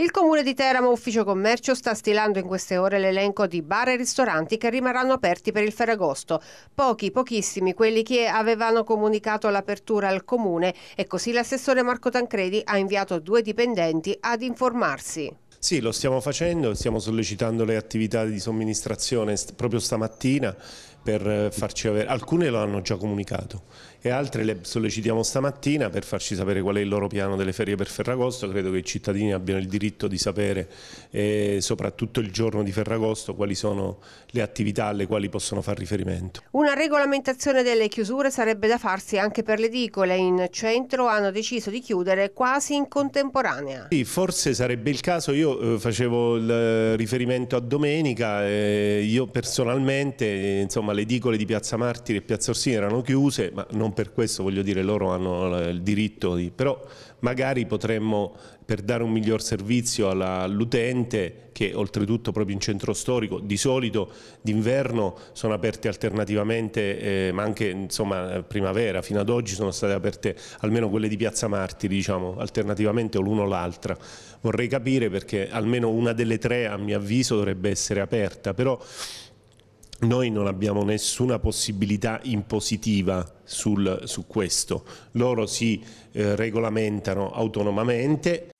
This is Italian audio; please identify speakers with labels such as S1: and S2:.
S1: Il Comune di Teramo Ufficio Commercio sta stilando in queste ore l'elenco di bar e ristoranti che rimarranno aperti per il Ferragosto. Pochi, pochissimi quelli che avevano comunicato l'apertura al Comune e così l'assessore Marco Tancredi ha inviato due dipendenti ad informarsi.
S2: Sì, lo stiamo facendo, stiamo sollecitando le attività di somministrazione proprio stamattina per eh, farci avere, alcune lo hanno già comunicato e altre le sollecitiamo stamattina per farci sapere qual è il loro piano delle ferie per Ferragosto, credo che i cittadini abbiano il diritto di sapere eh, soprattutto il giorno di Ferragosto quali sono le attività alle quali possono fare riferimento.
S1: Una regolamentazione delle chiusure sarebbe da farsi anche per le edicole, in centro hanno deciso di chiudere quasi in contemporanea.
S2: Sì, forse sarebbe il caso, io eh, facevo il riferimento a domenica, eh, io personalmente eh, insomma insomma, le edicole di Piazza Martiri e Piazza Orsini erano chiuse, ma non per questo voglio dire loro hanno il diritto di... però magari potremmo per dare un miglior servizio all'utente che oltretutto proprio in centro storico di solito d'inverno sono aperte alternativamente eh, ma anche insomma primavera fino ad oggi sono state aperte almeno quelle di Piazza Martiri diciamo alternativamente o l'uno o l'altra vorrei capire perché almeno una delle tre a mio avviso dovrebbe essere aperta però noi non abbiamo nessuna possibilità impositiva sul, su questo, loro si eh, regolamentano autonomamente